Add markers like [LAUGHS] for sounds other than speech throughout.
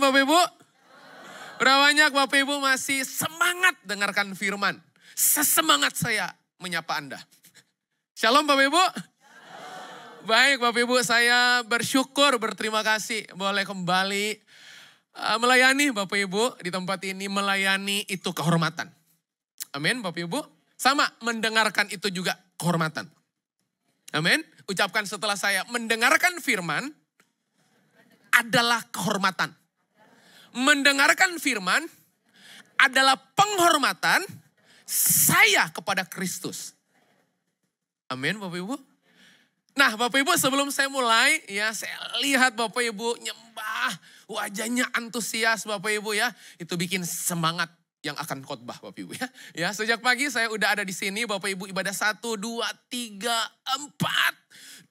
Bapak Ibu? Berapa banyak Bapak Ibu masih semangat dengarkan firman? Sesemangat saya menyapa Anda. Shalom Bapak Ibu. Shalom. Baik Bapak Ibu, saya bersyukur, berterima kasih boleh kembali eh, melayani Bapak Ibu di tempat ini, melayani itu kehormatan. Amin Bapak Ibu. Sama, mendengarkan itu juga kehormatan. Amin. Ucapkan setelah saya, mendengarkan firman adalah kehormatan mendengarkan firman adalah penghormatan saya kepada Kristus. Amin Bapak Ibu. Nah Bapak Ibu sebelum saya mulai ya saya lihat Bapak Ibu nyembah wajahnya antusias Bapak Ibu ya. Itu bikin semangat yang akan khotbah Bapak Ibu ya. Ya, sejak pagi saya udah ada di sini Bapak Ibu ibadah 1 2 3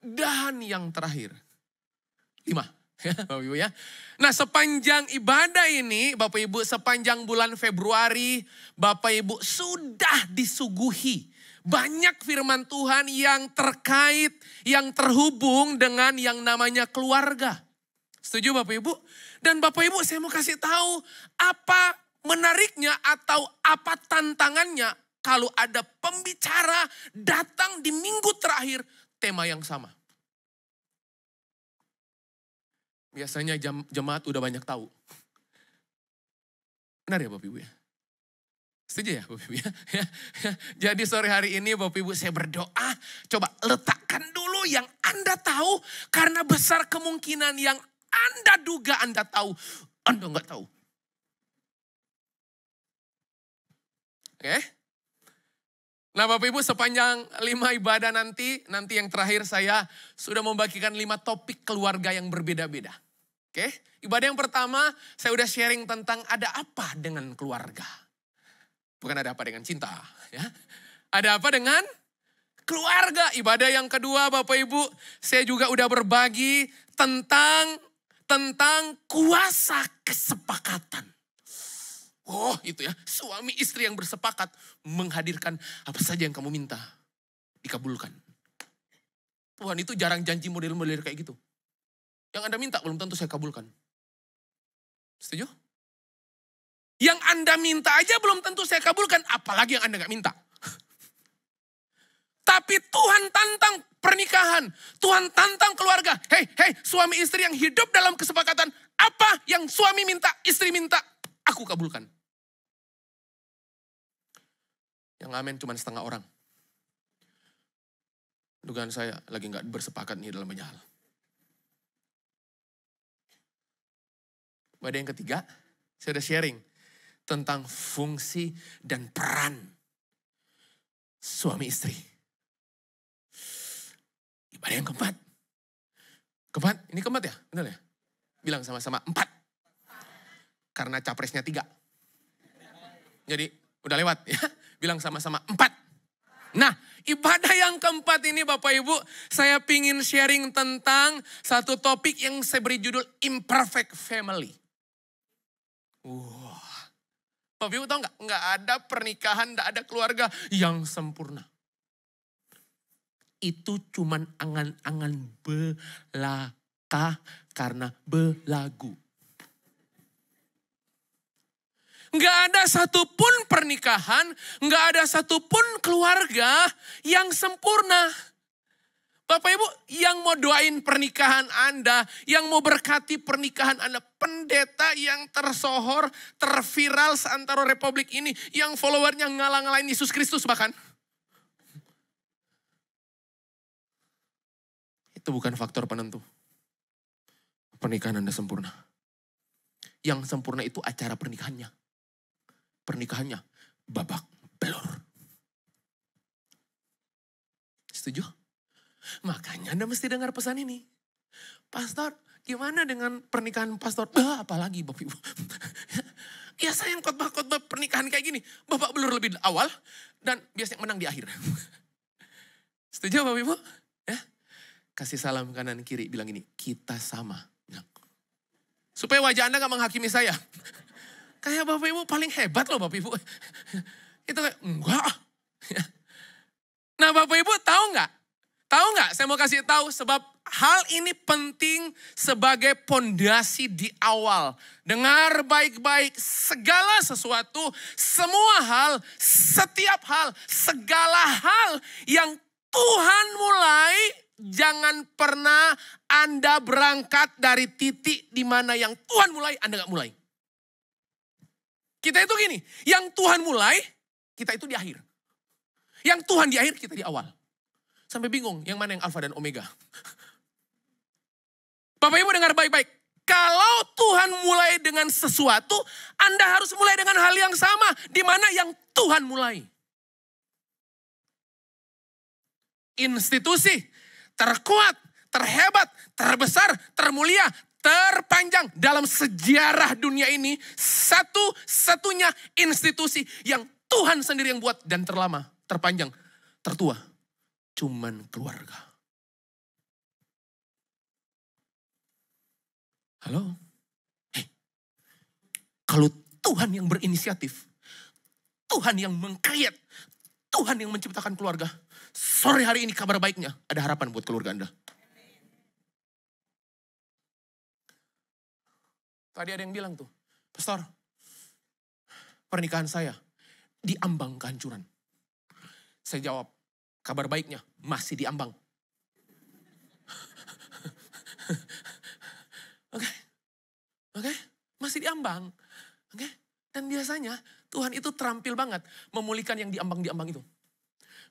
4 dan yang terakhir 5 Ya, [LAUGHS] Bapak Ibu ya. Nah sepanjang ibadah ini Bapak Ibu sepanjang bulan Februari Bapak Ibu sudah disuguhi banyak firman Tuhan yang terkait, yang terhubung dengan yang namanya keluarga. Setuju Bapak Ibu? Dan Bapak Ibu saya mau kasih tahu apa menariknya atau apa tantangannya kalau ada pembicara datang di minggu terakhir tema yang sama. Biasanya jam, jemaat udah banyak tahu. Benar ya Bapak Ibu ya? Setuju ya Bapak Ibu ya? [LAUGHS] Ya, ya? Jadi sore hari ini Bapak Ibu saya berdoa, coba letakkan dulu yang Anda tahu karena besar kemungkinan yang Anda duga Anda tahu, Anda nggak tahu. Oke? Okay? Nah Bapak Ibu sepanjang lima ibadah nanti, nanti yang terakhir saya sudah membagikan lima topik keluarga yang berbeda-beda. Oke, ibadah yang pertama saya udah sharing tentang ada apa dengan keluarga. Bukan ada apa dengan cinta ya. Ada apa dengan keluarga. Ibadah yang kedua Bapak Ibu saya juga udah berbagi tentang tentang kuasa kesepakatan. Oh itu ya, suami istri yang bersepakat menghadirkan apa saja yang kamu minta. Dikabulkan. Tuhan itu jarang janji model-model kayak gitu. Yang Anda minta belum tentu saya kabulkan. Setuju? Yang Anda minta aja belum tentu saya kabulkan, apalagi yang Anda gak minta. [LAUGHS] Tapi Tuhan tantang pernikahan, Tuhan tantang keluarga. Hei, hei, suami istri yang hidup dalam kesepakatan, apa yang suami minta, istri minta, aku kabulkan. Yang amin cuma setengah orang. Dugaan saya lagi nggak bersepakat nih dalam banyak hal. Pada yang ketiga, saya udah sharing tentang fungsi dan peran suami istri. Ibadah yang keempat. Keempat, ini keempat ya? Benar ya? Bilang sama-sama, empat. Karena capresnya tiga. Jadi Udah lewat [LAUGHS] ya. Bilang sama-sama empat. Nah, ibadah yang keempat ini Bapak Ibu, saya pingin sharing tentang satu topik yang saya beri judul Imperfect Family. Wah, Bapak Ibu tahu nggak? Nggak ada pernikahan, nggak ada keluarga yang sempurna. Itu cuman angan-angan belaka karena belagu. Nggak ada satupun pernikahan, nggak ada satupun keluarga yang sempurna. Bapak Ibu, yang mau doain pernikahan Anda, yang mau berkati pernikahan Anda, pendeta yang tersohor, terviral seantero republik ini, yang followernya ngalang-ngalain Yesus Kristus bahkan. Itu bukan faktor penentu. Pernikahan Anda sempurna. Yang sempurna itu acara pernikahannya pernikahannya babak belur. Setuju? Makanya Anda mesti dengar pesan ini. Pastor, gimana dengan pernikahan pastor? Bah, apalagi Bapak Ibu. [LAUGHS] ya saya yang khotbah-khotbah pernikahan kayak gini. Bapak belur lebih awal dan biasanya menang di akhir. [LAUGHS] Setuju Bapak Ibu? Ya? Kasih salam kanan kiri bilang ini, kita sama. Supaya wajah Anda gak menghakimi saya. [LAUGHS] Kayak Bapak Ibu paling hebat loh Bapak Ibu. [LAUGHS] Itu kayak, enggak. [LAUGHS] Nah Bapak Ibu tahu nggak? Tahu nggak? Saya mau kasih tahu sebab hal ini penting sebagai pondasi di awal. Dengar baik-baik segala sesuatu, semua hal, setiap hal, segala hal yang Tuhan mulai jangan pernah Anda berangkat dari titik di mana yang Tuhan mulai Anda nggak mulai. Kita itu gini, yang Tuhan mulai, kita itu di akhir. Yang Tuhan di akhir, kita di awal. Sampai bingung, yang mana yang alfa dan omega. Bapak Ibu dengar baik-baik. Kalau Tuhan mulai dengan sesuatu, Anda harus mulai dengan hal yang sama. Di mana yang Tuhan mulai. Institusi terkuat, terhebat, terbesar, termulia, terpanjang dalam sejarah dunia ini satu-satunya institusi yang Tuhan sendiri yang buat dan terlama, terpanjang, tertua. Cuman keluarga. Halo? Hey, kalau Tuhan yang berinisiatif, Tuhan yang mengkreat, Tuhan yang menciptakan keluarga. Sore hari ini kabar baiknya, ada harapan buat keluarga Anda. Tadi ada yang bilang tuh, Pastor, pernikahan saya diambang kehancuran. Saya jawab, kabar baiknya masih diambang. [LAUGHS] Oke, oke, okay. masih diambang. Oke, okay. dan biasanya Tuhan itu terampil banget memulihkan yang diambang-diambang itu.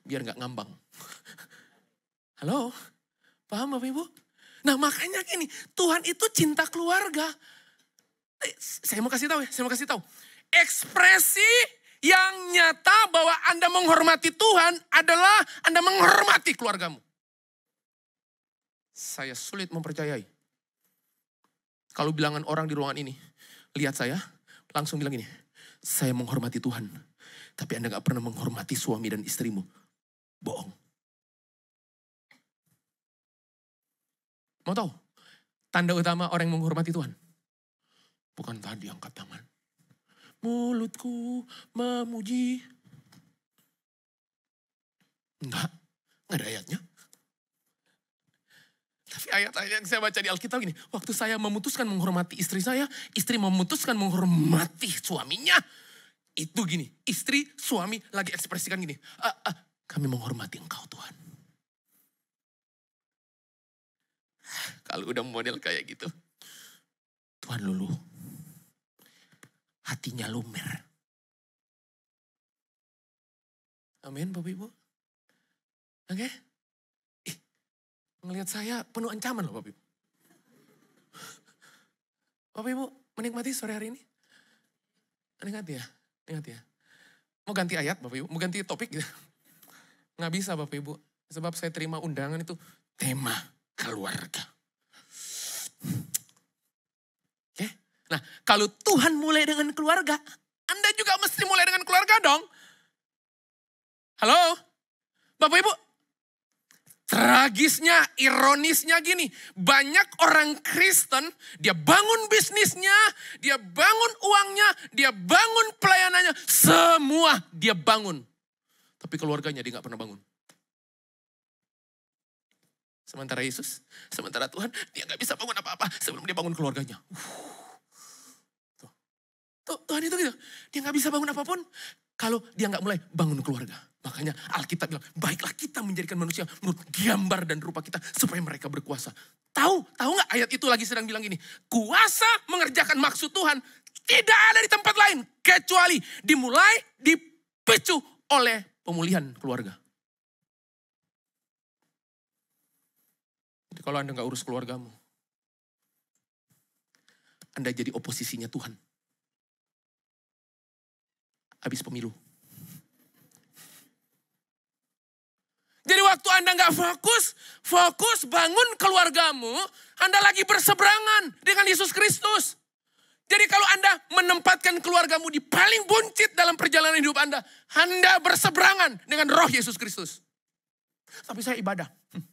Biar nggak ngambang. [LAUGHS] Halo, paham Bapak Ibu? Nah makanya gini, Tuhan itu cinta keluarga. Eh, saya mau kasih tahu ya, saya mau kasih tahu. Ekspresi yang nyata bahwa Anda menghormati Tuhan adalah Anda menghormati keluargamu. Saya sulit mempercayai. Kalau bilangan orang di ruangan ini, lihat saya, langsung bilang ini, saya menghormati Tuhan. Tapi Anda gak pernah menghormati suami dan istrimu. Bohong. Mau tahu? Tanda utama orang yang menghormati Tuhan Bukan tadi angkat tangan? Mulutku memuji. Enggak, enggak ada ayatnya. Tapi ayat-ayat yang saya baca di Alkitab ini. waktu saya memutuskan menghormati istri saya, istri memutuskan menghormati suaminya. Itu gini, istri suami lagi ekspresikan gini, ah, ah, kami menghormati engkau Tuhan. Kalau udah model kayak gitu, Tuhan luluh hatinya lumer. Amin Bapak Ibu. Oke? Okay? saya penuh ancaman loh Bapak Ibu. Bapak Ibu menikmati sore hari ini? Ingat ya, ingat ya. Mau ganti ayat Bapak Ibu, mau ganti topik gitu. Nggak bisa Bapak Ibu, sebab saya terima undangan itu tema keluarga. Nah, kalau Tuhan mulai dengan keluarga, Anda juga mesti mulai dengan keluarga dong. Halo? Bapak Ibu, tragisnya, ironisnya gini, banyak orang Kristen, dia bangun bisnisnya, dia bangun uangnya, dia bangun pelayanannya, semua dia bangun. Tapi keluarganya dia nggak pernah bangun. Sementara Yesus, sementara Tuhan, dia nggak bisa bangun apa-apa sebelum dia bangun keluarganya. Uh. Tuhan itu gitu. Dia nggak bisa bangun apapun kalau dia nggak mulai bangun keluarga. Makanya Alkitab bilang, baiklah kita menjadikan manusia menurut gambar dan rupa kita supaya mereka berkuasa. Tahu, tahu nggak ayat itu lagi sedang bilang gini, kuasa mengerjakan maksud Tuhan tidak ada di tempat lain kecuali dimulai dipicu oleh pemulihan keluarga. Jadi kalau Anda nggak urus keluargamu, Anda jadi oposisinya Tuhan habis pemilu. Jadi waktu Anda nggak fokus, fokus bangun keluargamu, Anda lagi berseberangan dengan Yesus Kristus. Jadi kalau Anda menempatkan keluargamu di paling buncit dalam perjalanan hidup Anda, Anda berseberangan dengan roh Yesus Kristus. Tapi saya ibadah. Hmm.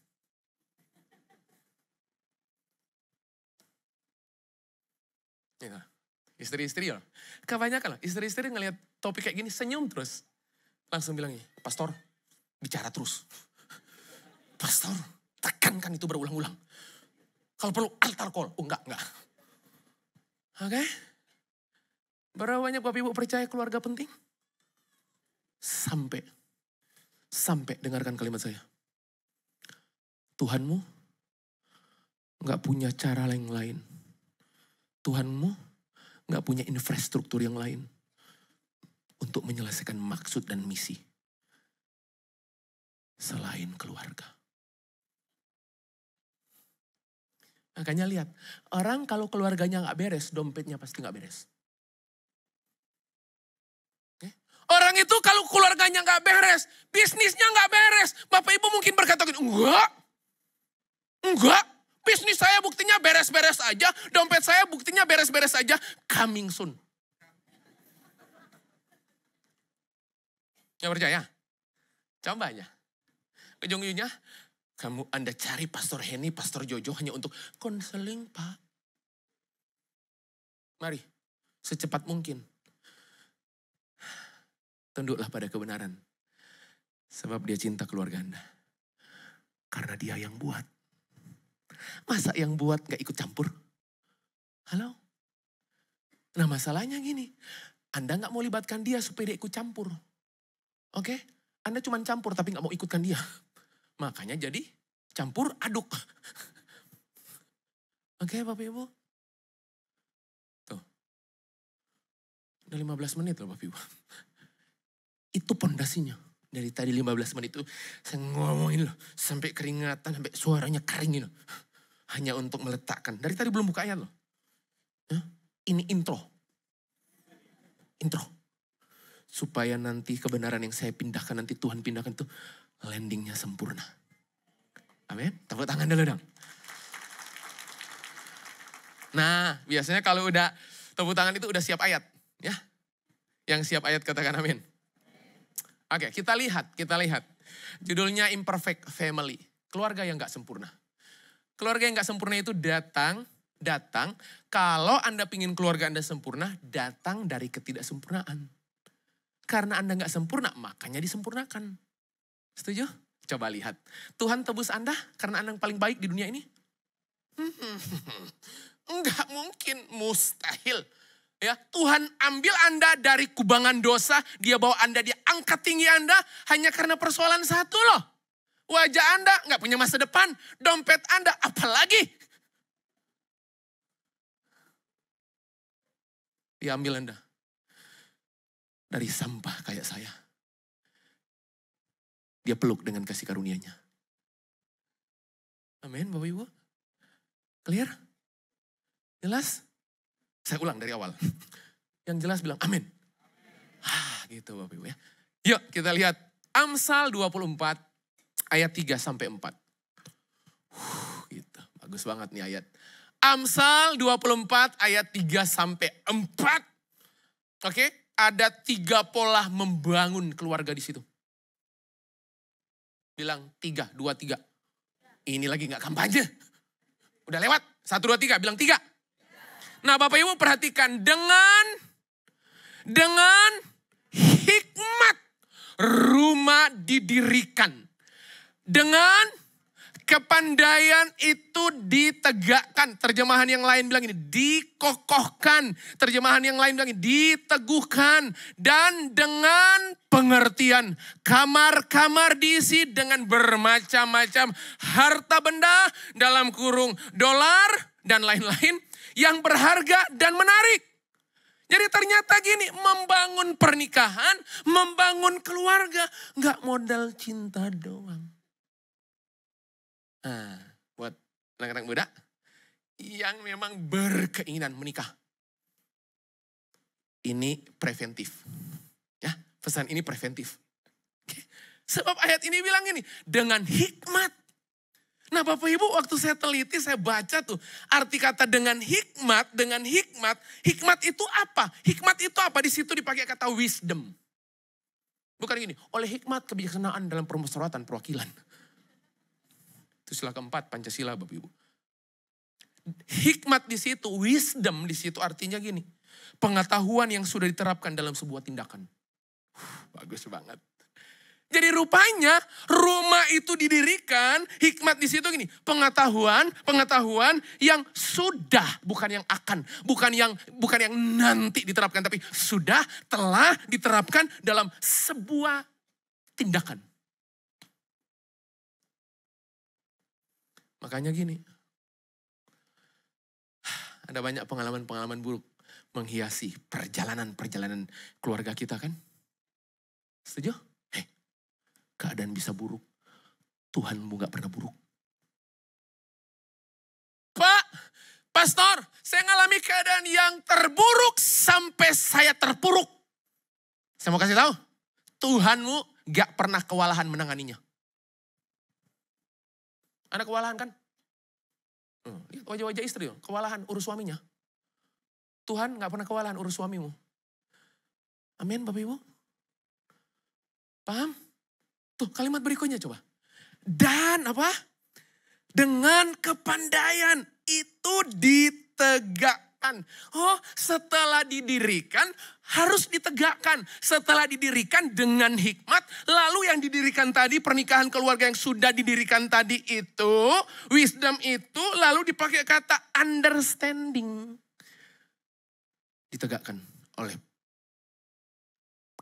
Ya istri-istri ya. Kebanyakan istri-istri ngelihat topik kayak gini, senyum terus. Langsung bilang, pastor, bicara terus. [LAUGHS] Pastor, tekankan itu berulang-ulang. Kalau perlu altar call. Oh, enggak, enggak. Oke? Okay? Berapa banyak Bapak Ibu percaya keluarga penting? Sampai. Sampai dengarkan kalimat saya. Tuhanmu nggak punya cara yang lain. Tuhanmu nggak punya infrastruktur yang lain untuk menyelesaikan maksud dan misi selain keluarga. Makanya lihat, orang kalau keluarganya nggak beres, dompetnya pasti nggak beres. Ya. Orang itu kalau keluarganya nggak beres, bisnisnya nggak beres. Bapak Ibu mungkin berkata, gitu, enggak, enggak, bisnis saya buktinya beres-beres aja, dompet saya buktinya beres-beres aja, coming soon. Gak percaya? Coba aja. Ujung-ujungnya, kamu Anda cari Pastor Henny, Pastor Jojo hanya untuk konseling, Pak. Mari, secepat mungkin. Tunduklah pada kebenaran. Sebab dia cinta keluarga Anda. Karena dia yang buat. Masa yang buat gak ikut campur? Halo? Nah masalahnya gini, Anda gak mau libatkan dia supaya dia ikut campur. Oke, okay? Anda cuma campur tapi nggak mau ikutkan dia. [LAUGHS] Makanya jadi campur aduk. [LAUGHS] Oke okay, Bapak Ibu? Tuh. Udah 15 menit loh Bapak Ibu. [LAUGHS] Itu pondasinya. Dari tadi 15 menit itu saya ngomongin loh. Sampai keringatan, sampai suaranya keringin loh. Hanya untuk meletakkan. Dari tadi belum buka ayat loh. Ya, ini intro. Intro supaya nanti kebenaran yang saya pindahkan nanti Tuhan pindahkan tuh landingnya sempurna. Amin. Tepuk tangan dulu dong. Nah, biasanya kalau udah tepuk tangan itu udah siap ayat, ya. Yang siap ayat katakan amin. Oke, kita lihat, kita lihat. Judulnya Imperfect Family. Keluarga yang gak sempurna. Keluarga yang gak sempurna itu datang datang. Kalau Anda pingin keluarga Anda sempurna, datang dari ketidaksempurnaan. Karena Anda nggak sempurna, makanya disempurnakan. Setuju? Coba lihat. Tuhan tebus Anda karena Anda yang paling baik di dunia ini? Enggak hmm. [LAUGHS] mungkin, mustahil. Ya, Tuhan ambil Anda dari kubangan dosa, dia bawa Anda, dia angkat tinggi Anda hanya karena persoalan satu loh. Wajah Anda nggak punya masa depan, dompet Anda apalagi. Diambil ya, Anda dari sampah kayak saya. Dia peluk dengan kasih karunia-Nya. Amin, Bapak Ibu. Clear? Jelas? Saya ulang dari awal. Yang jelas bilang amin. Ah, gitu Bapak Ibu ya. Yuk kita lihat Amsal 24 ayat 3 sampai 4. Uh, gitu. Bagus banget nih ayat. Amsal 24 ayat 3 sampai 4. Oke? Okay? ada tiga pola membangun keluarga di situ. Bilang tiga, dua, tiga. Ini lagi nggak kampanye. Udah lewat. Satu, dua, tiga. Bilang tiga. Nah Bapak Ibu perhatikan dengan dengan hikmat rumah didirikan. Dengan Kepandaian itu ditegakkan. Terjemahan yang lain bilang ini, dikokohkan. Terjemahan yang lain bilang ini, diteguhkan. Dan dengan pengertian. Kamar-kamar diisi dengan bermacam-macam harta benda dalam kurung dolar dan lain-lain. Yang berharga dan menarik. Jadi ternyata gini, membangun pernikahan, membangun keluarga, nggak modal cinta doang. Nah, buat anak-anak muda yang memang berkeinginan menikah. Ini preventif. Ya, pesan ini preventif. Sebab ayat ini bilang ini, dengan hikmat. Nah Bapak Ibu waktu saya teliti, saya baca tuh. Arti kata dengan hikmat, dengan hikmat. Hikmat itu apa? Hikmat itu apa? Di situ dipakai kata wisdom. Bukan gini, oleh hikmat kebijaksanaan dalam permusyawaratan perwakilan. Itu sila keempat, Pancasila Bapak Ibu. Hikmat di situ, wisdom di situ artinya gini. Pengetahuan yang sudah diterapkan dalam sebuah tindakan. Uh, bagus banget. Jadi rupanya rumah itu didirikan, hikmat di situ gini, pengetahuan, pengetahuan yang sudah, bukan yang akan, bukan yang bukan yang nanti diterapkan tapi sudah telah diterapkan dalam sebuah tindakan. Makanya gini, ada banyak pengalaman-pengalaman buruk menghiasi perjalanan-perjalanan keluarga kita kan? Setuju? Hei, keadaan bisa buruk. Tuhanmu gak pernah buruk. Pak, pastor, saya ngalami keadaan yang terburuk sampai saya terpuruk. Saya mau kasih tahu, Tuhanmu gak pernah kewalahan menanganinya. Anda kewalahan kan? Hmm, ya, wajah-wajah istri, ya, kewalahan urus suaminya. Tuhan gak pernah kewalahan urus suamimu. Amin, Bapak Ibu. Paham? Tuh, kalimat berikutnya coba. Dan apa? Dengan kepandaian itu ditegak ditegakkan. Oh, setelah didirikan harus ditegakkan. Setelah didirikan dengan hikmat, lalu yang didirikan tadi pernikahan keluarga yang sudah didirikan tadi itu, wisdom itu lalu dipakai kata understanding. Ditegakkan oleh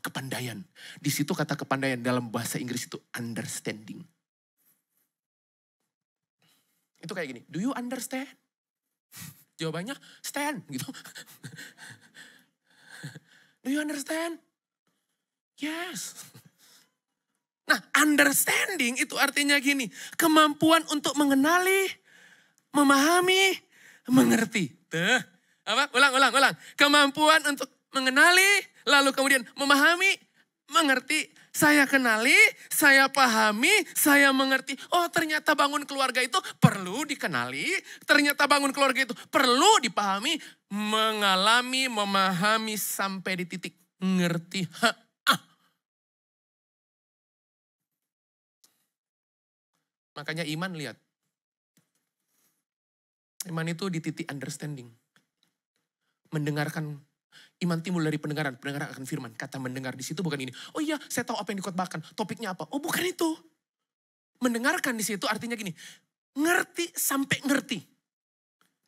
kepandaian. Di situ kata kepandaian dalam bahasa Inggris itu understanding. Itu kayak gini, do you understand? Jawabannya stand gitu. [LAUGHS] Do you understand? Yes. Nah, understanding itu artinya gini, kemampuan untuk mengenali, memahami, mengerti. Tuh. Apa? Ulang, ulang, ulang. Kemampuan untuk mengenali, lalu kemudian memahami, mengerti, saya kenali, saya pahami, saya mengerti. Oh ternyata bangun keluarga itu perlu dikenali. Ternyata bangun keluarga itu perlu dipahami. Mengalami, memahami sampai di titik ngerti. Ha, ah. Makanya iman lihat. Iman itu di titik understanding. Mendengarkan Iman timbul dari pendengaran, pendengaran akan firman. Kata mendengar di situ bukan ini. Oh iya, saya tahu apa yang dikotbahkan. Topiknya apa? Oh bukan itu. Mendengarkan di situ artinya gini. Ngerti sampai ngerti.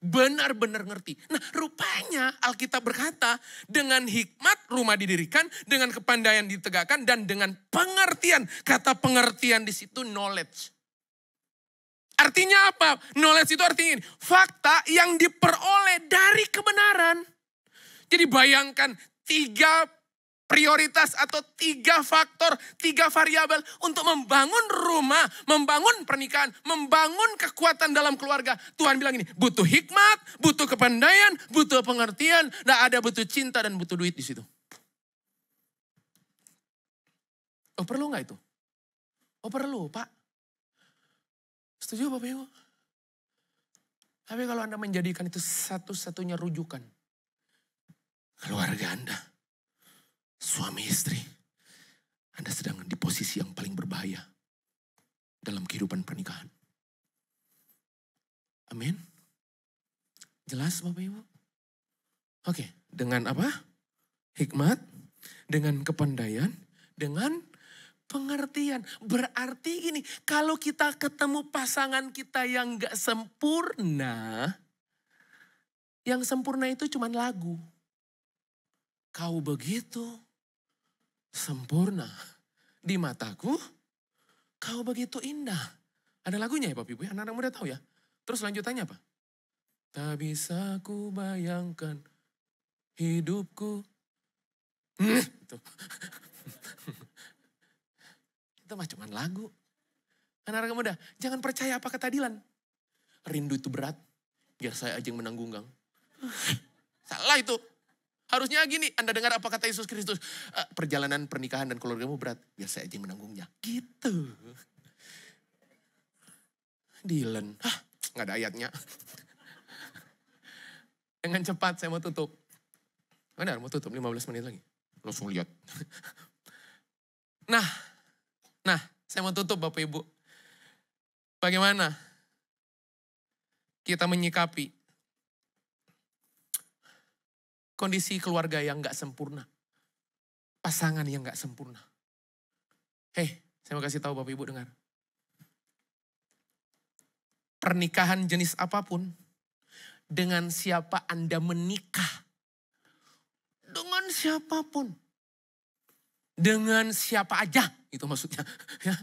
Benar-benar ngerti. Nah rupanya Alkitab berkata, dengan hikmat rumah didirikan, dengan kepandaian ditegakkan, dan dengan pengertian. Kata pengertian di situ knowledge. Artinya apa? Knowledge itu artinya ini, fakta yang diperoleh dari kebenaran. Jadi bayangkan tiga prioritas atau tiga faktor, tiga variabel untuk membangun rumah, membangun pernikahan, membangun kekuatan dalam keluarga. Tuhan bilang ini, butuh hikmat, butuh kepandaian, butuh pengertian, nah ada butuh cinta dan butuh duit di situ. Oh perlu nggak itu? Oh perlu pak. Setuju Bapak Ibu? Tapi kalau Anda menjadikan itu satu-satunya rujukan, keluarga Anda, suami istri, Anda sedang di posisi yang paling berbahaya dalam kehidupan pernikahan. Amin. Jelas Bapak Ibu? Oke, dengan apa? Hikmat, dengan kepandaian, dengan pengertian. Berarti gini, kalau kita ketemu pasangan kita yang gak sempurna, yang sempurna itu cuma lagu kau begitu sempurna. Di mataku, kau begitu indah. Ada lagunya ya Bapak Ibu ya, anak-anak muda tahu ya. Terus lanjutannya apa? Tak bisa ku bayangkan hidupku. Hmm, itu. [LAUGHS] itu mah cuman lagu. Anak-anak muda, jangan percaya apa kata Dilan. Rindu itu berat, biar saya aja yang menanggung gang. Salah itu. Harusnya gini, Anda dengar apa kata Yesus Kristus. Eh, perjalanan pernikahan dan keluargamu berat, biar saya aja yang menanggungnya. Gitu. Dylan, nggak ada ayatnya. Dengan cepat saya mau tutup. Benar, mau tutup 15 menit lagi. Langsung lihat. Nah, nah, saya mau tutup Bapak Ibu. Bagaimana kita menyikapi Kondisi keluarga yang gak sempurna. Pasangan yang gak sempurna. Hei, saya mau kasih tahu Bapak Ibu dengar. Pernikahan jenis apapun, dengan siapa Anda menikah, dengan siapapun, dengan siapa aja, itu maksudnya. Ya.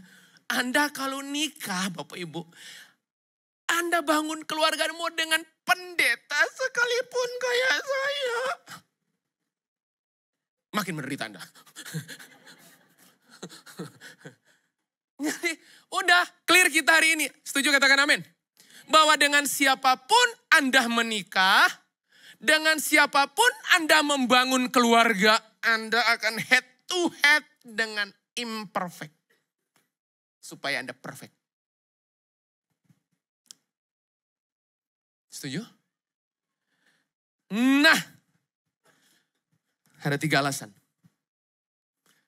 Anda kalau nikah, Bapak Ibu, anda bangun keluargamu dengan pendeta sekalipun kayak saya. Makin menderita Anda. Jadi, udah clear kita hari ini. Setuju katakan amin. Bahwa dengan siapapun Anda menikah, dengan siapapun Anda membangun keluarga, Anda akan head to head dengan imperfect. Supaya Anda perfect. Setuju? Nah, ada tiga alasan.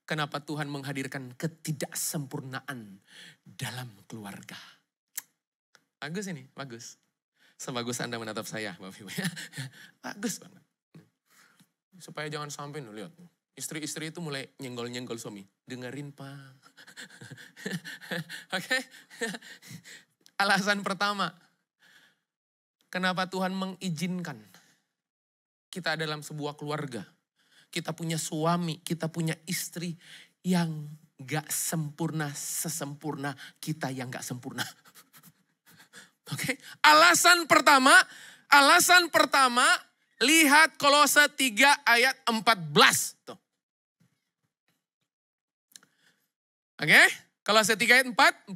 Kenapa Tuhan menghadirkan ketidaksempurnaan dalam keluarga. Bagus ini, bagus. Sebagus Anda menatap saya, Bapak Ibu. [LAUGHS] bagus banget. Hmm. Supaya jangan sampai, nih, lihat. Istri-istri itu mulai nyenggol-nyenggol suami. Dengerin, Pak. [LAUGHS] Oke? [LAUGHS] Alasan pertama, Kenapa Tuhan mengizinkan kita dalam sebuah keluarga. Kita punya suami, kita punya istri yang gak sempurna sesempurna kita yang gak sempurna. [LAUGHS] Oke, okay? alasan pertama, alasan pertama lihat Kolose 3 ayat 14 tuh. Oke, okay? Kolose 3 ayat 4 14.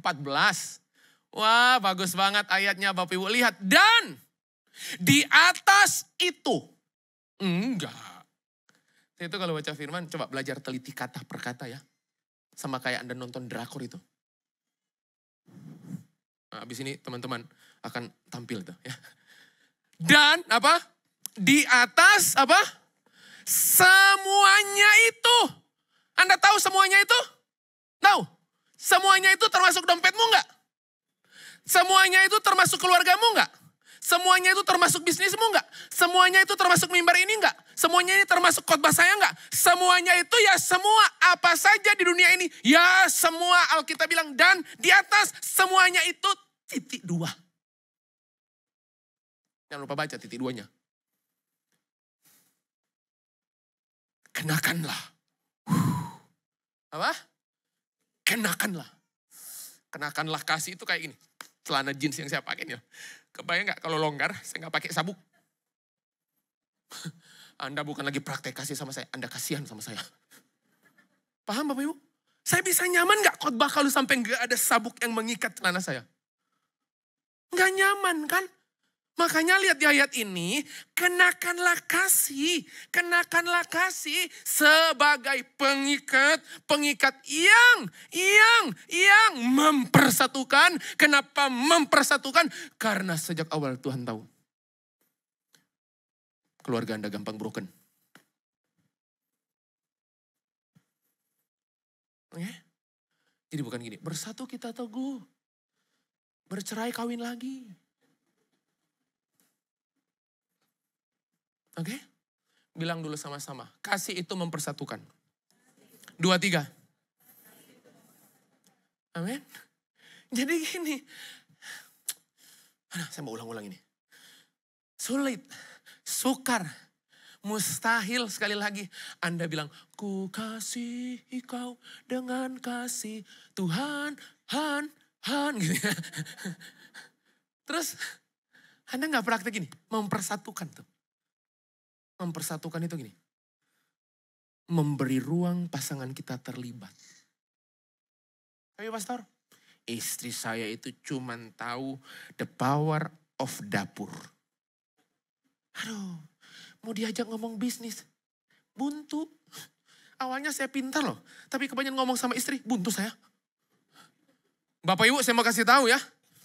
Wah, bagus banget ayatnya Bapak Ibu. Lihat dan di atas itu. Enggak. itu kalau baca firman, coba belajar teliti kata per kata ya. Sama kayak Anda nonton drakor itu. Nah, habis ini teman-teman akan tampil itu ya. Dan apa? Di atas apa? Semuanya itu. Anda tahu semuanya itu? Tahu? Semuanya itu termasuk dompetmu enggak? Semuanya itu termasuk keluargamu enggak? Semuanya itu termasuk bisnismu enggak? Semuanya itu termasuk mimbar ini enggak? Semuanya ini termasuk khotbah saya enggak? Semuanya itu ya semua apa saja di dunia ini. Ya semua Alkitab bilang dan di atas semuanya itu titik dua. Jangan lupa baca titik duanya. Kenakanlah. Apa? Kenakanlah. Kenakanlah kasih itu kayak gini. Celana jeans yang saya pakai nih. Kebayang nggak kalau longgar, saya nggak pakai sabuk. [LAUGHS] Anda bukan lagi praktek kasih sama saya, Anda kasihan sama saya. Paham Bapak Ibu? Saya bisa nyaman nggak khotbah kalau sampai nggak ada sabuk yang mengikat celana saya? Nggak nyaman kan? Makanya lihat di ayat ini, kenakanlah kasih, kenakanlah kasih sebagai pengikat, pengikat yang, yang, yang mempersatukan. Kenapa mempersatukan? Karena sejak awal Tuhan tahu. Keluarga Anda gampang broken. Oke? Oh ya? Jadi bukan gini, bersatu kita teguh. Bercerai kawin lagi. Oke? Okay? Bilang dulu sama-sama. Kasih itu mempersatukan. Dua, tiga. Amin. Jadi gini. Aduh, saya mau ulang-ulang ini. Sulit. Sukar. Mustahil sekali lagi. Anda bilang, ku kasih kau dengan kasih Tuhan, Han, Han. Gitu ya. Terus, Anda gak praktek ini, mempersatukan tuh mempersatukan itu gini. Memberi ruang pasangan kita terlibat. Tapi pastor, istri saya itu cuman tahu the power of dapur. Aduh, mau diajak ngomong bisnis. Buntu. Awalnya saya pintar loh, tapi kebanyakan ngomong sama istri, buntu saya. Bapak Ibu, saya mau kasih tahu ya.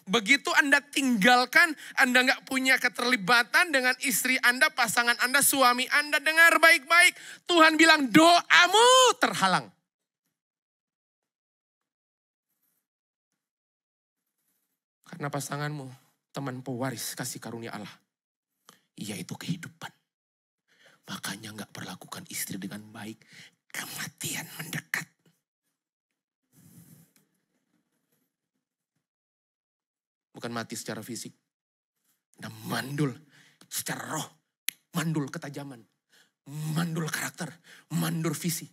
Begitu Anda tinggalkan, Anda nggak punya keterlibatan dengan istri Anda, pasangan Anda, suami Anda. Dengar baik-baik. Tuhan bilang doamu terhalang. Karena pasanganmu teman pewaris kasih karunia Allah. Yaitu kehidupan. Makanya nggak perlakukan istri dengan baik. Kematian mendekat. Bukan mati secara fisik. Anda mandul secara roh. Mandul ketajaman. Mandul karakter. Mandul visi.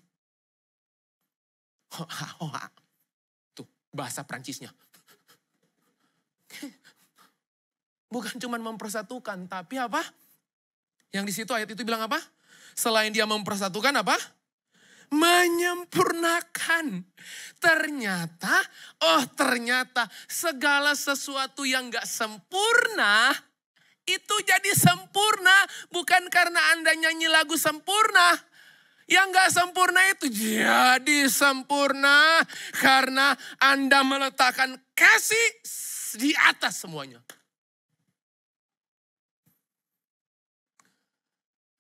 Hoa, Tuh, bahasa Perancisnya, [LAUGHS] Bukan cuma mempersatukan, tapi apa? Yang di situ ayat itu bilang apa? Selain dia mempersatukan apa? menyempurnakan. Ternyata, oh ternyata segala sesuatu yang gak sempurna itu jadi sempurna. Bukan karena Anda nyanyi lagu sempurna. Yang gak sempurna itu jadi sempurna karena Anda meletakkan kasih di atas semuanya.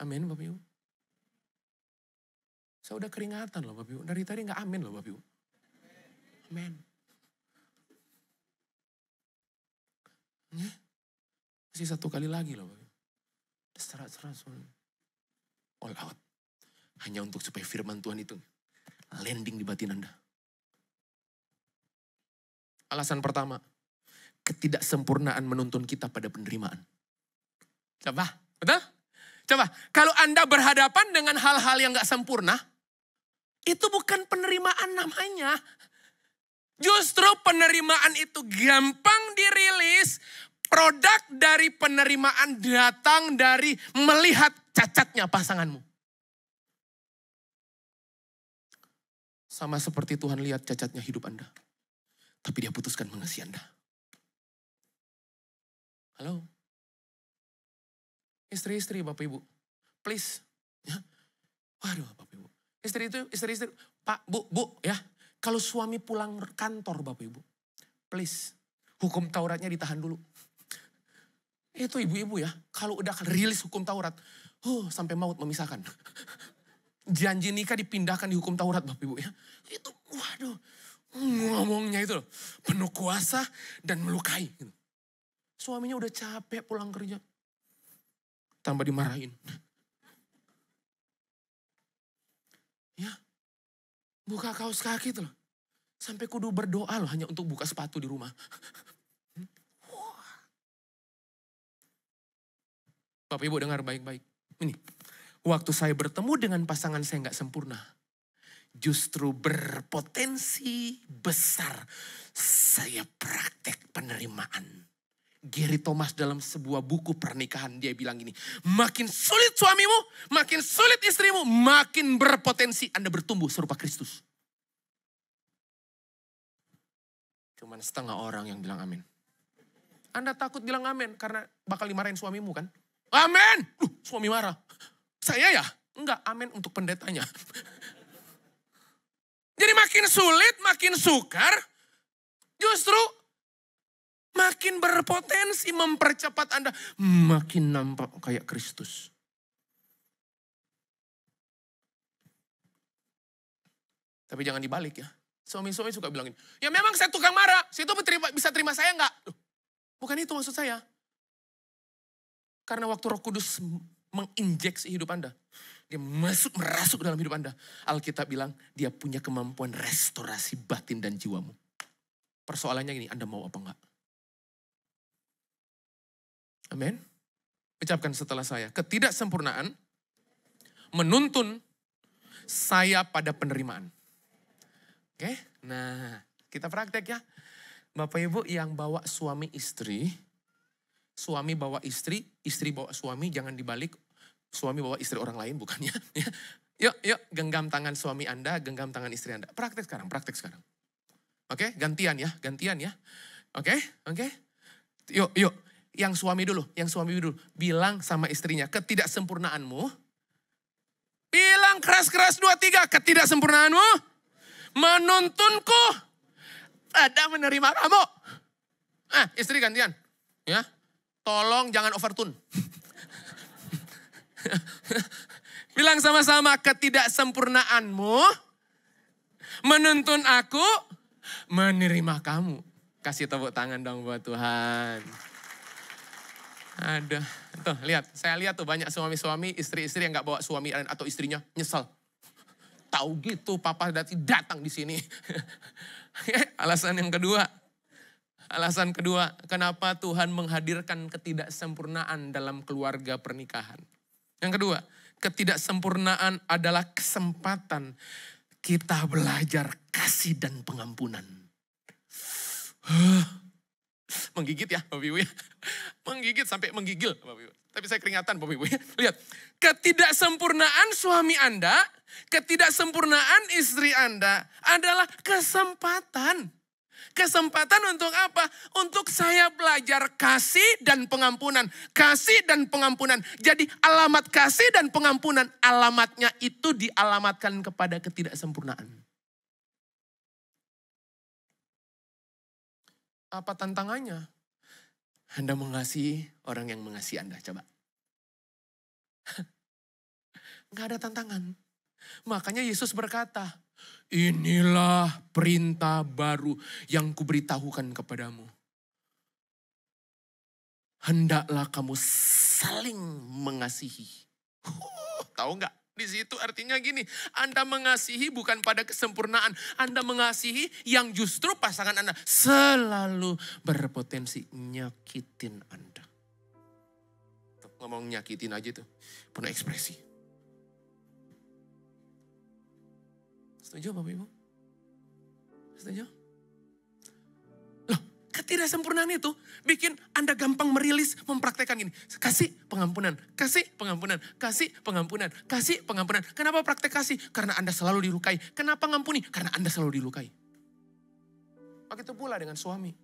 Amin Bapak Ibu. Saya udah keringatan loh Bapak Ibu. Dari tadi nggak amin loh Bapak Ibu. Amin. Ya. Masih satu kali lagi loh Bapak Ibu. Serat-serat semuanya. All out. Hanya untuk supaya firman Tuhan itu landing di batin Anda. Alasan pertama, ketidaksempurnaan menuntun kita pada penerimaan. Coba, betul? Coba, kalau Anda berhadapan dengan hal-hal yang gak sempurna, itu bukan penerimaan namanya. Justru penerimaan itu gampang dirilis. Produk dari penerimaan datang dari melihat cacatnya pasanganmu. Sama seperti Tuhan lihat cacatnya hidup Anda. Tapi dia putuskan mengasihi Anda. Halo? Istri-istri Bapak Ibu, please. Ya. Waduh Bapak Ibu. Istri itu, istri-istri, Pak, Bu, Bu, ya. Kalau suami pulang kantor, Bapak Ibu, please, hukum Tauratnya ditahan dulu. Itu ibu-ibu ya, kalau udah rilis hukum Taurat, huh, oh, sampai maut memisahkan. Janji nikah dipindahkan di hukum Taurat, Bapak Ibu ya. Itu, waduh, ngomongnya itu loh, penuh kuasa dan melukai. Gitu. Suaminya udah capek pulang kerja, tambah dimarahin buka kaos kaki tuh Sampai kudu berdoa loh hanya untuk buka sepatu di rumah. Bapak Ibu dengar baik-baik. Ini, waktu saya bertemu dengan pasangan saya nggak sempurna. Justru berpotensi besar saya praktek penerimaan. Gary Thomas dalam sebuah buku pernikahan dia bilang gini, makin sulit suamimu, makin sulit istrimu, makin berpotensi Anda bertumbuh serupa Kristus. Cuman setengah orang yang bilang amin. Anda takut bilang amin karena bakal dimarahin suamimu kan? Amin! Uh, suami marah. Saya ya? Enggak, amin untuk pendetanya. [LAUGHS] Jadi makin sulit, makin sukar, justru makin berpotensi mempercepat Anda. Makin nampak kayak Kristus. Tapi jangan dibalik ya. Suami-suami suka bilangin, ya memang saya tukang marah, situ itu bisa terima saya nggak? Bukan itu maksud saya. Karena waktu roh kudus menginjeksi hidup Anda, dia masuk merasuk dalam hidup Anda. Alkitab bilang, dia punya kemampuan restorasi batin dan jiwamu. Persoalannya ini, Anda mau apa enggak? Amin. Ucapkan setelah saya. Ketidaksempurnaan menuntun saya pada penerimaan. Oke, nah kita praktek ya. Bapak Ibu yang bawa suami istri, suami bawa istri, istri bawa suami, jangan dibalik suami bawa istri orang lain bukannya. [LAUGHS] Ya, yuk, yuk genggam tangan suami Anda, genggam tangan istri Anda. Praktek sekarang, praktek sekarang. Oke, gantian ya, gantian ya. Oke, oke. Yuk, yuk yang suami dulu, yang suami dulu. Bilang sama istrinya, ketidaksempurnaanmu. Bilang keras-keras dua tiga, ketidaksempurnaanmu. Menuntunku. Ada menerima kamu. Ah, istri gantian. Ya, tolong jangan overtune. [LAUGHS] Bilang sama-sama ketidaksempurnaanmu menuntun aku menerima kamu. Kasih tepuk tangan dong buat Tuhan. Ada. Tuh, lihat. Saya lihat tuh banyak suami-suami, istri-istri yang gak bawa suami atau istrinya. Nyesel. Tahu gitu papa datang, datang di sini. [LAUGHS] Alasan yang kedua. Alasan kedua, kenapa Tuhan menghadirkan ketidaksempurnaan dalam keluarga pernikahan. Yang kedua, ketidaksempurnaan adalah kesempatan kita belajar kasih dan pengampunan. [SIGHS] Menggigit ya Bapak Ibu ya. [LAUGHS] Menggigit sampai menggigil Bapak Ibu. Tapi saya keringatan Bapak Ibu ya. [LAUGHS] Lihat, ketidaksempurnaan suami Anda, ketidaksempurnaan istri Anda adalah kesempatan. Kesempatan untuk apa? Untuk saya belajar kasih dan pengampunan. Kasih dan pengampunan. Jadi alamat kasih dan pengampunan, alamatnya itu dialamatkan kepada ketidaksempurnaan. Apa tantangannya? Anda mengasihi orang yang mengasihi Anda. Coba. [LAUGHS] Nggak ada tantangan. Makanya Yesus berkata, inilah perintah baru yang kuberitahukan kepadamu. Hendaklah kamu saling mengasihi. Huh, [LAUGHS] tahu nggak? di situ artinya gini, Anda mengasihi bukan pada kesempurnaan, Anda mengasihi yang justru pasangan Anda selalu berpotensi nyakitin Anda. Ngomong nyakitin aja tuh, punya ekspresi. Setuju Bapak Ibu? Setuju? ketidaksempurnaan itu bikin Anda gampang merilis, mempraktekkan ini. Kasih pengampunan, kasih pengampunan, kasih pengampunan, kasih pengampunan. Kenapa praktek kasih? Karena Anda selalu dilukai. Kenapa ngampuni? Karena Anda selalu dilukai. Begitu pula dengan suami.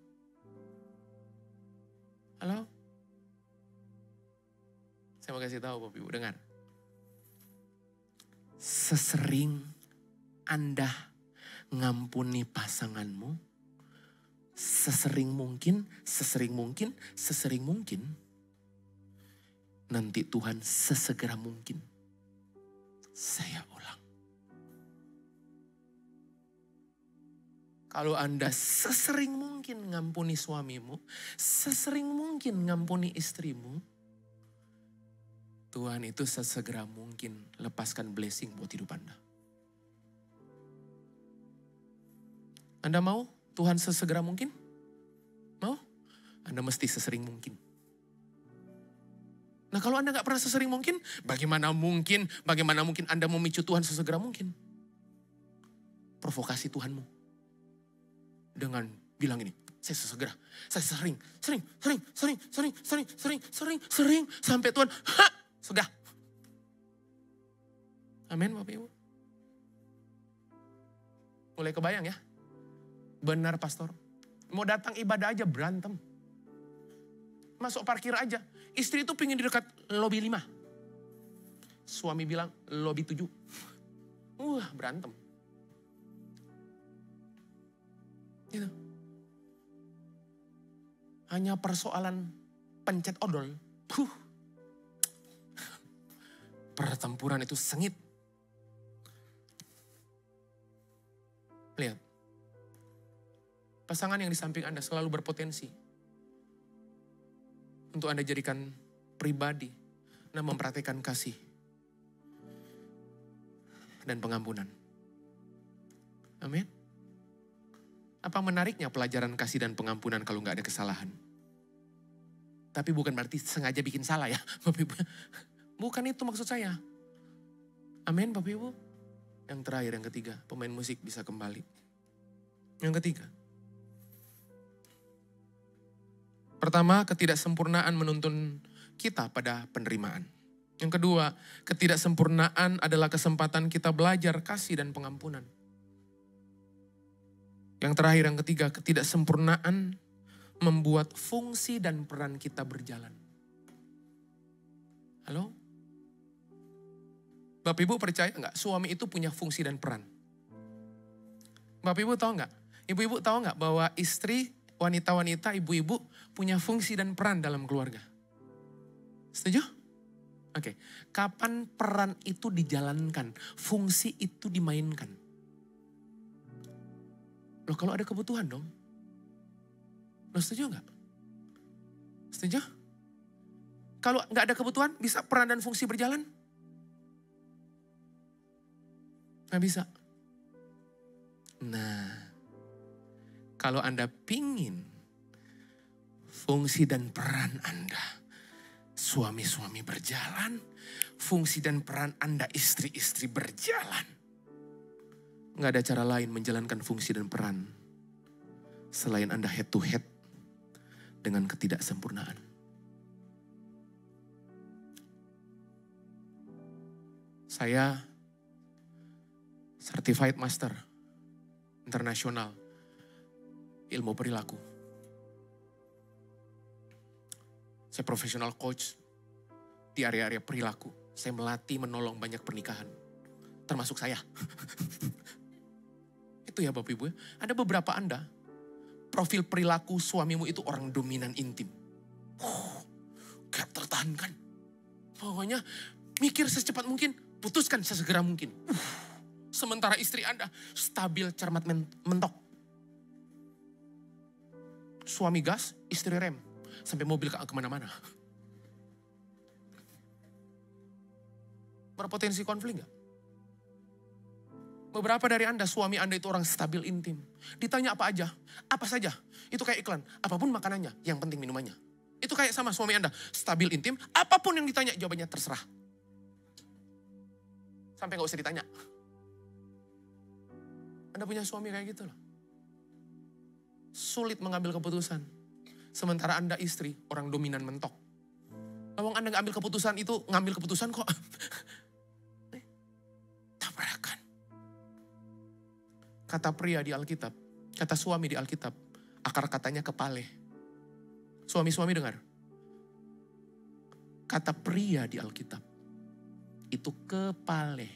Halo? Saya mau kasih tahu Bapak Ibu, dengar. Sesering Anda ngampuni pasanganmu, sesering mungkin, sesering mungkin, sesering mungkin. Nanti Tuhan sesegera mungkin. Saya ulang. Kalau Anda sesering mungkin ngampuni suamimu, sesering mungkin ngampuni istrimu, Tuhan itu sesegera mungkin lepaskan blessing buat hidup Anda. Anda mau? Tuhan sesegera mungkin? Mau? Anda mesti sesering mungkin. Nah kalau Anda nggak pernah sesering mungkin, bagaimana mungkin, bagaimana mungkin Anda memicu Tuhan sesegera mungkin? Provokasi Tuhanmu. Dengan bilang ini, saya sesegera, saya sering, sering, sering, sering, sering, sering, sering, sering, sering, sampai Tuhan, ha, sudah. Amin Bapak Ibu. Mulai kebayang ya, Benar pastor. Mau datang ibadah aja berantem. Masuk parkir aja. Istri itu pingin di dekat lobi lima. Suami bilang lobi tujuh. Wah uh, berantem. Gitu. Hanya persoalan pencet odol. Huh. Pertempuran itu sengit pasangan yang di samping Anda selalu berpotensi untuk Anda jadikan pribadi dan memperhatikan kasih dan pengampunan. Amin. Apa menariknya pelajaran kasih dan pengampunan kalau nggak ada kesalahan? Tapi bukan berarti sengaja bikin salah ya. [LAUGHS] Bapak Ibu. Bukan itu maksud saya. Amin Bapak Ibu. Yang terakhir, yang ketiga, pemain musik bisa kembali. Yang ketiga, Pertama, ketidaksempurnaan menuntun kita pada penerimaan. Yang kedua, ketidaksempurnaan adalah kesempatan kita belajar kasih dan pengampunan. Yang terakhir, yang ketiga, ketidaksempurnaan membuat fungsi dan peran kita berjalan. Halo? Bapak Ibu percaya enggak suami itu punya fungsi dan peran? Bapak Ibu tahu enggak? Ibu-ibu tahu enggak bahwa istri, wanita-wanita, ibu-ibu punya fungsi dan peran dalam keluarga. Setuju? Oke, okay. kapan peran itu dijalankan, fungsi itu dimainkan? Loh kalau ada kebutuhan dong. Loh setuju nggak? Setuju? Kalau nggak ada kebutuhan, bisa peran dan fungsi berjalan? Nggak bisa. Nah, kalau Anda pingin fungsi dan peran Anda. Suami-suami berjalan, fungsi dan peran Anda istri-istri berjalan. Nggak ada cara lain menjalankan fungsi dan peran selain Anda head to head dengan ketidaksempurnaan. Saya certified master internasional ilmu perilaku. Saya profesional coach di area-area perilaku. Saya melatih menolong banyak pernikahan. Termasuk saya. [LAUGHS] itu ya Bapak Ibu. Ya. Ada beberapa Anda, profil perilaku suamimu itu orang dominan intim. Uh, gak tertahankan. Pokoknya mikir secepat mungkin, putuskan sesegera mungkin. Uh, sementara istri Anda stabil cermat mentok. Suami gas, istri rem sampai mobil kemana-mana. Berpotensi konflik gak? Beberapa dari Anda, suami Anda itu orang stabil intim. Ditanya apa aja, apa saja. Itu kayak iklan, apapun makanannya, yang penting minumannya. Itu kayak sama suami Anda, stabil intim, apapun yang ditanya jawabannya terserah. Sampai gak usah ditanya. Anda punya suami kayak gitu loh. Sulit mengambil keputusan Sementara Anda istri, orang dominan mentok. Lawang Anda ngambil keputusan itu, ngambil keputusan kok. [LAUGHS] Eh, tabrakan. Kata pria di Alkitab, kata suami di Alkitab, akar katanya kepale. Suami-suami dengar. Kata pria di Alkitab, itu kepale.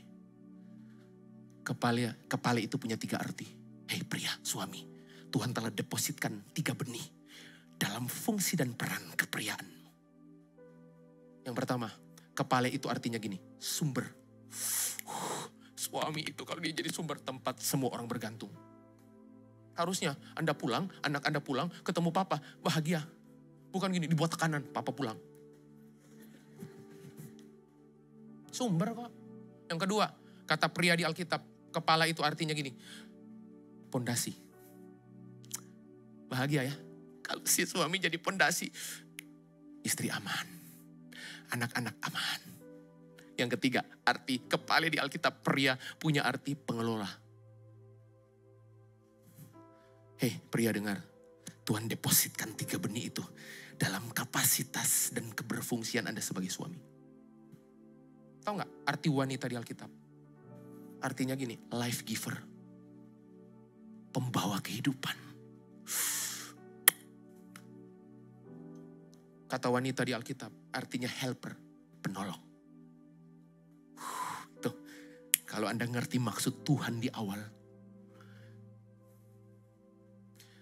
Kepale, kepale itu punya tiga arti. Hei pria, suami, Tuhan telah depositkan tiga benih dalam fungsi dan peran kepriaanmu. Yang pertama, kepala itu artinya gini, sumber. suami itu kalau dia jadi sumber tempat semua orang bergantung. Harusnya Anda pulang, anak Anda pulang, ketemu papa, bahagia. Bukan gini, dibuat tekanan, papa pulang. Sumber kok. Yang kedua, kata pria di Alkitab, kepala itu artinya gini, pondasi. Bahagia ya, kalau si suami jadi pondasi istri aman, anak-anak aman. Yang ketiga, arti kepala di Alkitab pria punya arti pengelola. Hei pria dengar, Tuhan depositkan tiga benih itu dalam kapasitas dan keberfungsian Anda sebagai suami. Tahu nggak arti wanita di Alkitab? Artinya gini, life giver. Pembawa kehidupan. Uff. kata wanita di Alkitab artinya helper, penolong. tuh, kalau Anda ngerti maksud Tuhan di awal,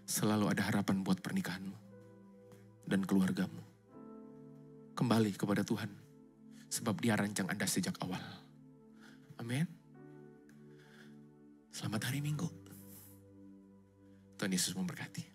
selalu ada harapan buat pernikahanmu dan keluargamu. Kembali kepada Tuhan, sebab Dia rancang Anda sejak awal. Amin. Selamat hari Minggu. Tuhan Yesus memberkati.